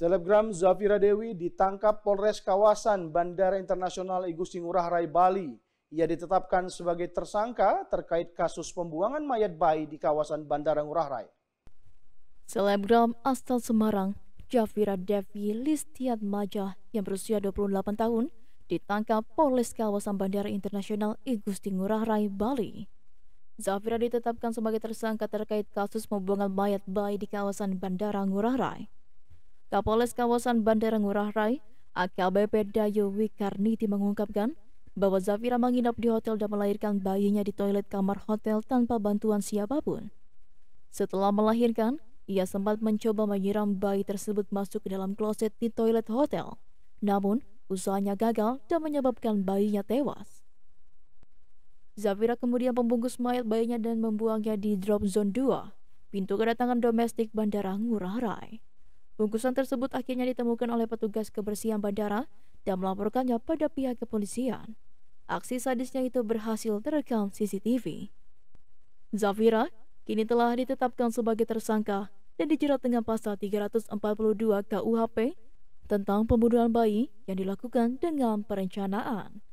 Selebgram Zafira Dewi ditangkap Polres kawasan Bandara Internasional Igusti Ngurah Rai Bali. Ia ditetapkan sebagai tersangka terkait kasus pembuangan mayat bayi di kawasan Bandara Ngurah Rai. Selebgram asal Semarang, Zafira Devi Listiat Maja yang berusia 28 tahun ditangkap Polres kawasan Bandara Internasional Igusti Ngurah Rai, Bali. Zafira ditetapkan sebagai tersangka terkait kasus pembuangan mayat bayi di kawasan Bandara Ngurah Rai. Kapolres Kawasan Bandara Ngurah Rai, AKBP Dayo Wikarniti mengungkapkan bahwa Zafira menginap di hotel dan melahirkan bayinya di toilet kamar hotel tanpa bantuan siapapun. Setelah melahirkan, ia sempat mencoba menyiram bayi tersebut masuk ke dalam kloset di toilet hotel. Namun, usahanya gagal dan menyebabkan bayinya tewas. Zafira kemudian membungkus mayat bayinya dan membuangnya di drop zone 2, pintu kedatangan domestik Bandara Ngurah Rai. Bungkusan tersebut akhirnya ditemukan oleh petugas kebersihan bandara dan melaporkannya pada pihak kepolisian. Aksi sadisnya itu berhasil terekam CCTV. Zafira kini telah ditetapkan sebagai tersangka dan dijerat dengan pasal 342 KUHP tentang pembunuhan bayi yang dilakukan dengan perencanaan.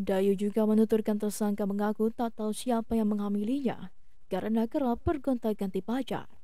Dayu juga menuturkan tersangka mengaku tak tahu siapa yang menghamilinya karena kerap bergonta-ganti pacar.